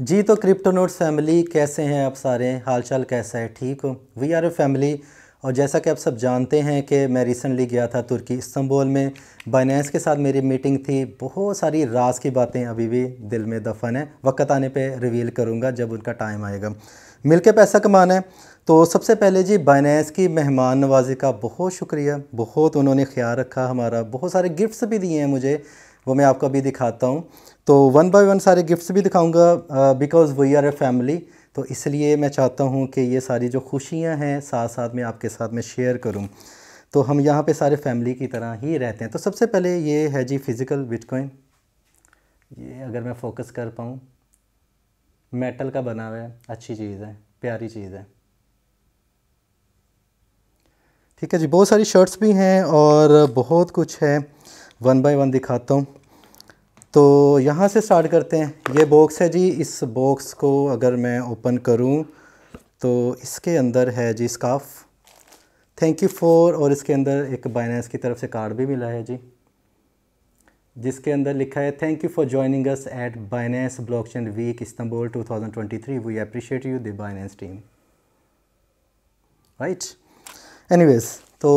जी तो note family कैसे हैं आप सारे हालचाल कैसा है ठीक हो वी आर ए फैमिली और जैसा कि आप सब जानते हैं कि मैं रिसेंटली गया था तुर्की इस्तंबुल में बाइनेंस के साथ मेरी मीटिंग थी बहुत सारी राज की बातें अभी भी दिल में दफन है वक्त आने पे रिवील करूँगा जब उनका टाइम आएगा मिल के पैसा कमाना है तो सबसे पहले जी बाइनेंस की मेहमान नवाजी का बहुत शुक्रिया बहुत उन्होंने ख्याल रखा हमारा बहुत सारे गिफ्ट्स भी दिए हैं मुझे वो मैं आपको अभी दिखाता हूँ तो वन बाय वन सारे गिफ्ट्स भी दिखाऊंगा because we are a family तो इसलिए मैं चाहता हूँ कि ये सारी जो खुशियाँ हैं साथ साथ में आपके साथ में शेयर करूँ तो हम यहाँ पे सारे फैमिली की तरह ही रहते हैं तो सबसे पहले ये है जी फिज़िकल बिटकॉइन ये अगर मैं फोकस कर पाऊँ मेटल का बना हुआ है अच्छी चीज़ है प्यारी चीज़ है ठीक है जी बहुत सारी शर्ट्स भी हैं और बहुत कुछ है वन बाय वन दिखाता हूँ तो यहाँ से स्टार्ट करते हैं ये बॉक्स है जी इस बॉक्स को अगर मैं ओपन करूँ तो इसके अंदर है जी स्काफ थैंक यू फॉर और इसके अंदर एक बाइनेंस की तरफ से कार्ड भी मिला है जी जिसके अंदर लिखा है thank you for joining us at Binance blockchain week twenty 2023 we appreciate you the Binance team right anyways तो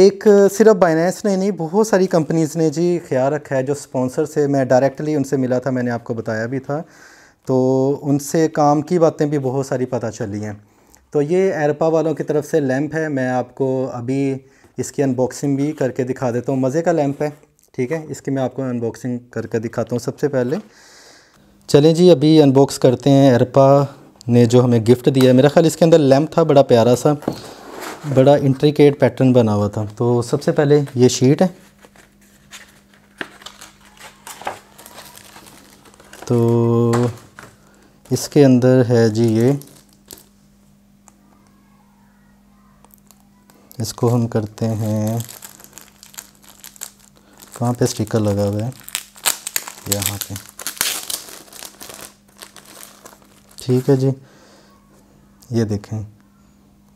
एक सिर्फ बाइनेंस ने नहीं बहुत सारी कंपनीज़ ने जी ख्याल रखा है जो स्पॉन्सर से मैं डायरेक्टली उनसे मिला था मैंने आपको बताया भी था तो उनसे काम की बातें भी बहुत सारी पता चली हैं तो ये एरपा वालों की तरफ से लैम्प है मैं आपको अभी इसकी अनबॉक्सिंग भी करके दिखा देता हूँ मज़े का लैम्प है ठीक है इसकी मैं आपको अनबॉक्सिंग करके दिखाता हूँ सबसे पहले चलें जी अभी अनबॉक्स करते हैं एरपा ने जो हमें गिफ्ट दिया है मेरा ख्याल इसके अंदर लैम्प था बड़ा प्यारा सा बड़ा इंट्रिकेट पैटर्न बना हुआ था तो सबसे पहले ये शीट है तो इसके अंदर है जी ये इसको हम करते हैं कहाँ पे स्टिकर लगा हुआ है यहाँ पे ठीक है जी ये देखें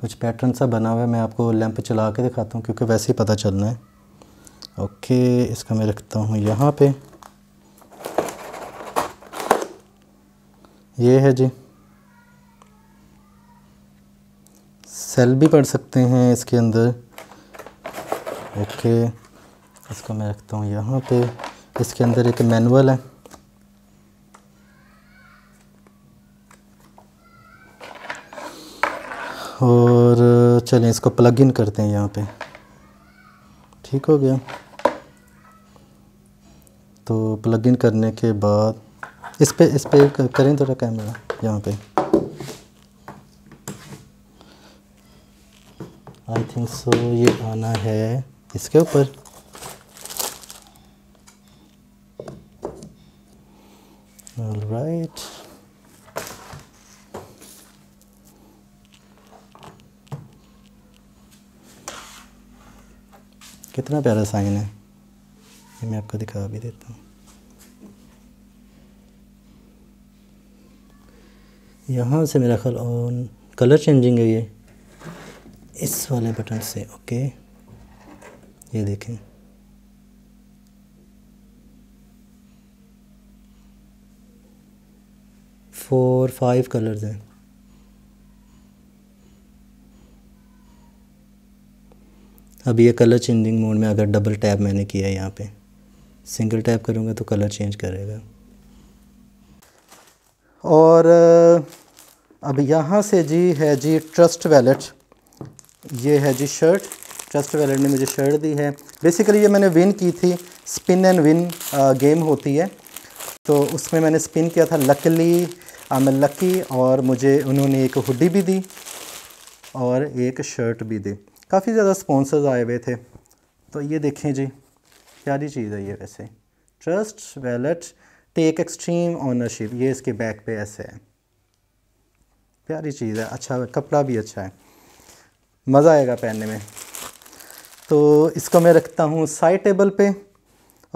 कुछ पैटर्न सा बना हुआ है मैं आपको लैंप चला के दिखाता हूँ क्योंकि वैसे ही पता चलना है ओके इसका मैं रखता हूँ यहाँ पे ये है जी सेल भी पढ़ सकते हैं इसके अंदर ओके इसको मैं रखता हूँ यहाँ पे इसके अंदर एक मैनुअल है और चलें इसको प्लग इन करते हैं यहाँ पे ठीक हो गया तो प्लग इन करने के बाद इस पर इस पर करें थोड़ा कैमरा यहाँ पे आई थिंक सो ये आना है इसके ऊपर राइट right. कितना प्यारा साइन है ये मैं आपको दिखा भी देता हूँ यहाँ से मेरा ख्याल ऑन कलर चेंजिंग है ये इस वाले बटन से ओके ये देखें फोर फाइव कलर्स हैं अब ये कलर चेंजिंग मोड में अगर डबल टैप मैंने किया है यहाँ पे सिंगल टैप करूँगा तो कलर चेंज करेगा और अब यहाँ से जी है जी ट्रस्ट वैलेट ये है जी शर्ट ट्रस्ट वैलेट ने मुझे शर्ट दी है बेसिकली ये मैंने विन की थी स्पिन एंड विन गेम होती है तो उसमें मैंने स्पिन किया था लकली आई एम लकी और मुझे उन्होंने एक हुडी भी दी और एक शर्ट भी दी काफ़ी ज़्यादा स्पॉन्सर्स आए हुए थे तो ये देखें जी प्यारी चीज़ है ये वैसे trust wallet take extreme ownership ये इसके बैक पे ऐसे है प्यारी चीज़ है अच्छा कपड़ा भी अच्छा है मज़ा आएगा पहनने में तो इसको मैं रखता हूँ साइड टेबल पे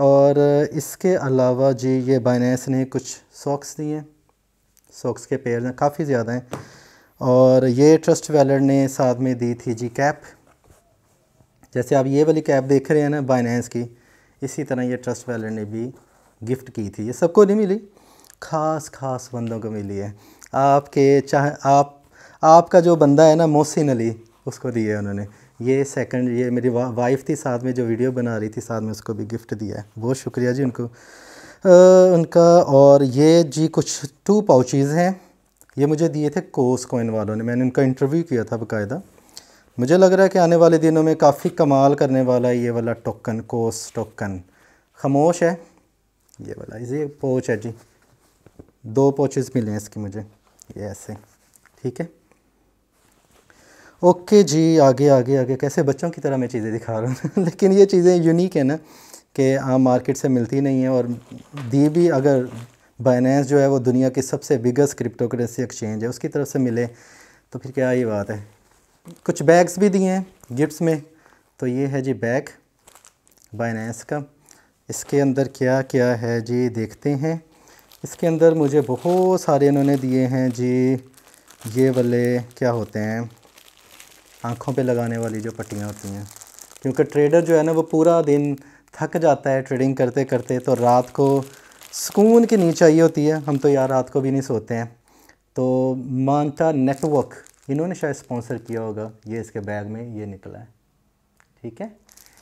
और इसके अलावा जी ये बाइनेस ने कुछ सॉक्स दिए सॉक्स के पेयर काफ़ी ज़्यादा हैं और ये ट्रस्ट वैलर ने साथ में दी थी जी कैप जैसे आप ये वाली कैब देख रहे हैं ना बाइनेंस की इसी तरह ये ट्रस्ट वाले ने भी गिफ्ट की थी ये सबको नहीं मिली ख़ास ख़ास बंदों को मिली है आपके चाहे आप आपका जो बंदा है ना मोहसिन अली उसको दिए उन्होंने ये सेकंड ये मेरी वा, वाइफ थी साथ में जो वीडियो बना रही थी साथ में उसको भी गिफ्ट दिया है बहुत शुक्रिया जी उनको आ, उनका और ये जी कुछ टू पाउचेज़ हैं ये मुझे दिए थे कोस कोइन वालों ने मैंने उनका इंटरव्यू किया था बाकायदा मुझे लग रहा है कि आने वाले दिनों में काफ़ी कमाल करने वाला है ये वाला टोकन कोस टोकन खामोश है ये वाला ये पोच है जी दो पोचेस मिले हैं इसकी मुझे ये ऐसे ठीक है ओके जी आगे आगे आगे कैसे बच्चों की तरह मैं चीज़ें दिखा रहा हूँ लेकिन ये चीज़ें यूनिक है ना कि आम मार्केट से मिलती नहीं है और दी भी अगर बाइनेंस जो है वो दुनिया की सबसे बिगेस्ट क्रिप्टो करेंसी एक्सचेंज है उसकी तरफ से मिले तो फिर क्या ये बात है कुछ बैग्स भी दिए हैं गिफ्ट्स में तो ये है जी बैग बाइनेंस का इसके अंदर क्या क्या है जी देखते हैं इसके अंदर मुझे बहुत सारे इन्होंने दिए हैं जी ये वाले क्या होते हैं आँखों पे लगाने वाली जो पट्टियाँ होती हैं क्योंकि ट्रेडर जो है ना वो पूरा दिन थक जाता है ट्रेडिंग करते करते तो रात को सुकून की नीचे चाहिए होती है हम तो यार रात को भी नहीं सोते हैं तो मानता नेटवर्क इन्होंने शायद स्पॉन्सर किया होगा ये इसके बैग में ये निकला है ठीक है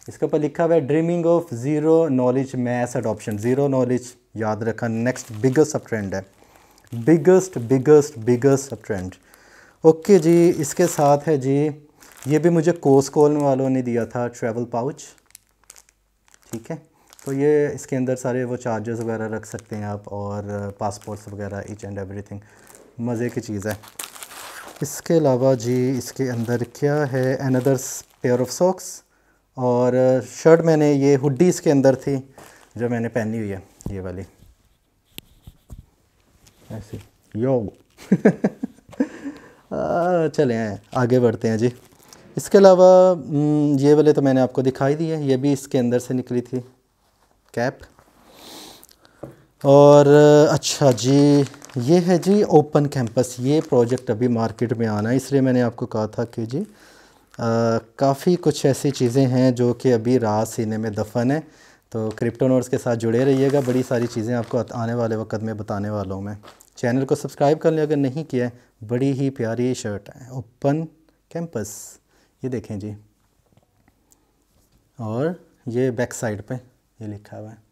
इसके ऊपर लिखा हुआ है dreaming of zero knowledge maths adoption zero knowledge याद रखा नेक्स्ट बिगेस्ट सब ट्रेंड है बिगेस्ट बिगेस्ट बिगेस्ट सब ट्रेंड ओके जी इसके साथ है जी ये भी मुझे कोस कॉल वालों ने दिया था ट्रेवल पाउच ठीक है तो ये इसके अंदर सारे वो चार्जेस वगैरह रख सकते हैं आप और पासपोर्ट्स वगैरह ईच एंड एवरीथिंग मज़े की चीज़ है इसके अलावा जी इसके अंदर क्या है अनदर पेयर ऑफ सॉक्स और शर्ट मैंने ये हुडी इसके अंदर थी जो मैंने पहनी हुई है ये वाली ऐसे यो चले आए आगे बढ़ते हैं जी इसके अलावा ये वाले तो मैंने आपको दिखाई दिए ये भी इसके अंदर से निकली थी कैप और अच्छा जी ये है जी ओपन कैंपस ये प्रोजेक्ट अभी मार्केट में आना है इसलिए मैंने आपको कहा था कि जी काफ़ी कुछ ऐसी चीज़ें हैं जो कि अभी रात सीने में दफन है तो क्रिप्टोनोट्स के साथ जुड़े रहिएगा बड़ी सारी चीज़ें आपको आने वाले वक्त में बताने वाला हूँ मैं चैनल को सब्सक्राइब कर लें अगर नहीं किया है बड़ी ही प्यारी शर्ट है ओपन कैंपस ये देखें जी और ये बैक साइड पे ये लिखा हुआ है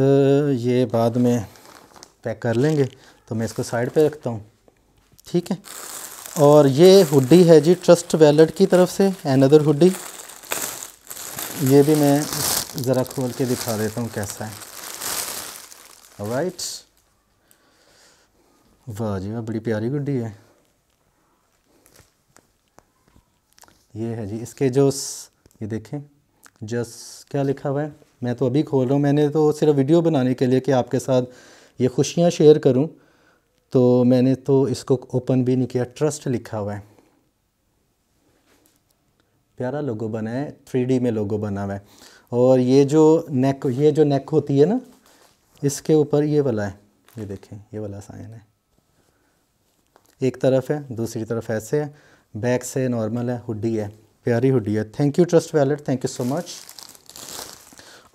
ये बाद में पैक कर लेंगे तो मैं इसको साइड पे रखता हूँ ठीक है और ये हुडी है जी ट्रस्ट वैलेट की तरफ से एन अदर हुडी ये भी मैं ज़रा खोल के दिखा देता हूँ कैसा है राइट वाह जी वाह बड़ी प्यारी गुड्डी है ये है जी इसके जो ये देखें जस क्या लिखा हुआ है मैं तो अभी खोल रहा हूँ मैंने तो सिर्फ वीडियो बनाने के लिए कि आपके साथ ये खुशियाँ शेयर करूँ तो मैंने तो इसको ओपन भी नहीं किया ट्रस्ट लिखा हुआ है प्यारा लोगो बना है थ्री में लोगो बना हुआ है और ये जो नेक ये जो नेक होती है ना इसके ऊपर ये वाला है ये देखें ये वाला साइन है एक तरफ है दूसरी तरफ ऐसे है बैक से नॉर्मल है हुडी है प्यारी हुडी है thank you trust wallet thank you so much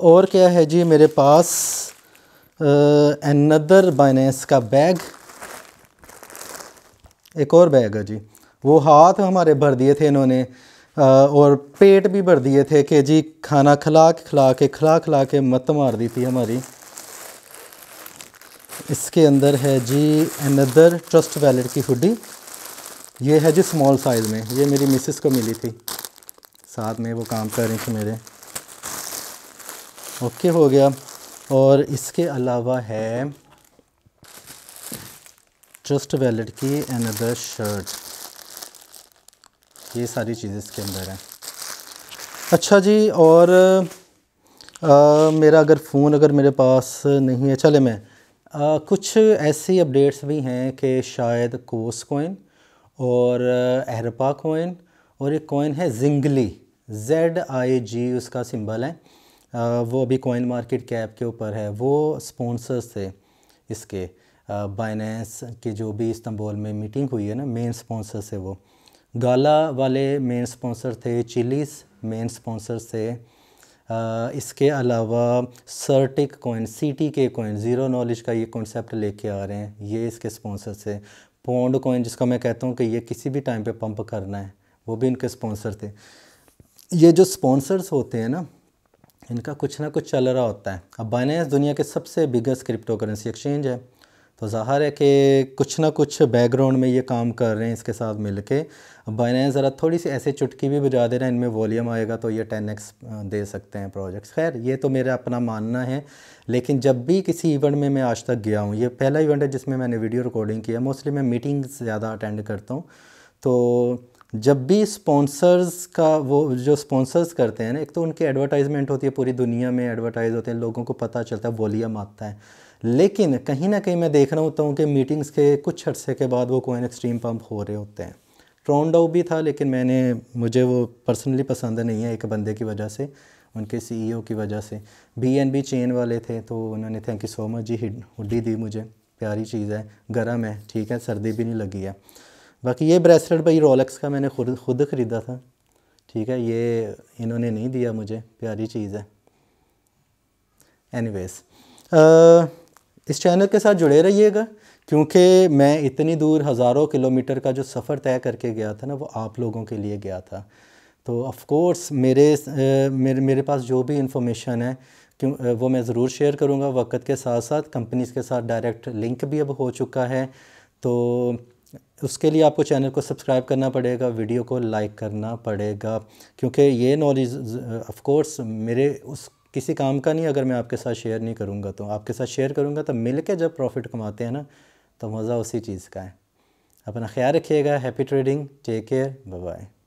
और क्या है जी मेरे पास अनदर बाइनेंस का बैग एक और बैग है जी वो हाथ हमारे भर दिए थे इन्होंने और पेट भी भर दिए थे कि जी खाना खिला के खिला के खिला खिला के मत मार दी थी हमारी इसके अंदर है जी अनदर ट्रस्ट वैलेट की हुडी ये है जी स्मॉल साइज़ में ये मेरी मिसिस को मिली थी साथ में वो काम कर रही थी मेरे ओके हो गया और इसके अलावा है ट्रस्ट वैलेट की अनदर शर्ट ये सारी चीज़ें इसके अंदर हैं अच्छा जी और आ, मेरा अगर फ़ोन अगर मेरे पास नहीं है चले मैं आ, कुछ ऐसी अपडेट्स भी हैं कि शायद कोस कोइन और एहरपा कोइन और एक कोइन है जिंगली जेड आई जी उसका सिंबल है वो अभी कॉइन मार्केट कैप के ऊपर है वो स्पॉन्सर्स थे इसके बाइनेंस के जो भी इस्तंबुल में मीटिंग हुई है ना मेन स्पॉन्सर से वो गाला वाले मेन स्पॉन्सर थे चिलीस मेन स्पॉन्सर से इसके अलावा CertiK coin C T K coin zero knowledge का ये कॉन्सेप्ट लेके आ रहे हैं ये इसके स्पॉन्सर से पोंड कॉइन जिसका मैं कहता हूँ कि ये किसी भी टाइम पे पंप करना है वो भी इनके स्पॉन्सर थे ये जो स्पॉन्सर्स होते हैं ना इनका कुछ ना कुछ चल रहा होता है अब बाइनेंस दुनिया के सबसे बिगेस्ट क्रिप्टो करेंसी एक्सचेंज है तो ज़ाहिर है कि कुछ ना कुछ बैकग्राउंड में ये काम कर रहे हैं इसके साथ मिल के अब बाइनेंस ज़रा थोड़ी सी ऐसे चुटकी भी बजा दे रहे हैं इनमें वॉल्यूम आएगा तो ये टेन एक्स दे सकते हैं प्रोजेक्ट्स खैर ये तो मेरा अपना मानना है लेकिन जब भी किसी इवेंट में मैं आज तक गया हूँ ये पहला इवेंट है जिसमें मैंने वीडियो रिकॉर्डिंग किया मोस्टली मैं मीटिंग्स ज़्यादा अटेंड करता हूँ तो जब भी स्पॉन्सर्स का वो जो स्पॉन्सर्स करते हैं ना एक तो उनकी एडवर्टाइजमेंट होती है पूरी दुनिया में एडवर्टाइज होते हैं लोगों को पता चलता है वॉलीम आता है लेकिन कहीं ना कहीं मैं देख रहा होता हूँ कि मीटिंग्स के कुछ अर्से के बाद वो कोइन एक्सट्रीम पम्प हो रहे होते हैं ट्रोनडाउ भी था लेकिन मैंने मुझे वो पर्सनली पसंद नहीं है एक बंदे की वजह से उनके सी की वजह से बी एन बी चेन वाले थे तो उन्होंने थैंक यू सो मच जी हुडी दी मुझे प्यारी चीज़ है गर्म है ठीक है सर्दी भी नहीं लगी है बाकी ये ब्रेसलेट भाई रोलेक्स का मैंने खुद खुद ख़रीदा था ठीक है ये इन्होंने नहीं दिया मुझे प्यारी चीज़ है एनीवेज इस चैनल के साथ जुड़े रहिएगा क्योंकि मैं इतनी दूर हज़ारों किलोमीटर का जो सफ़र तय करके गया था ना वो आप लोगों के लिए गया था तो ऑफ़ कोर्स मेरे मेरे मेरे पास जो भी इंफॉर्मेशन है क्यों वो मैं ज़रूर शेयर करूँगा वक्त के साथ साथ कंपनीज़ के साथ डायरेक्ट लिंक भी अब हो चुका है तो तो उसके लिए आपको चैनल को सब्सक्राइब करना पड़ेगा वीडियो को लाइक करना पड़ेगा क्योंकि ये नॉलेज ऑफ कोर्स मेरे उस किसी काम का नहीं अगर मैं आपके साथ शेयर नहीं करूँगा तो आपके साथ शेयर करूँगा तो मिल के जब प्रॉफिट कमाते हैं ना तो मज़ा उसी चीज़ का है अपना ख्याल रखिएगा happy trading take care bye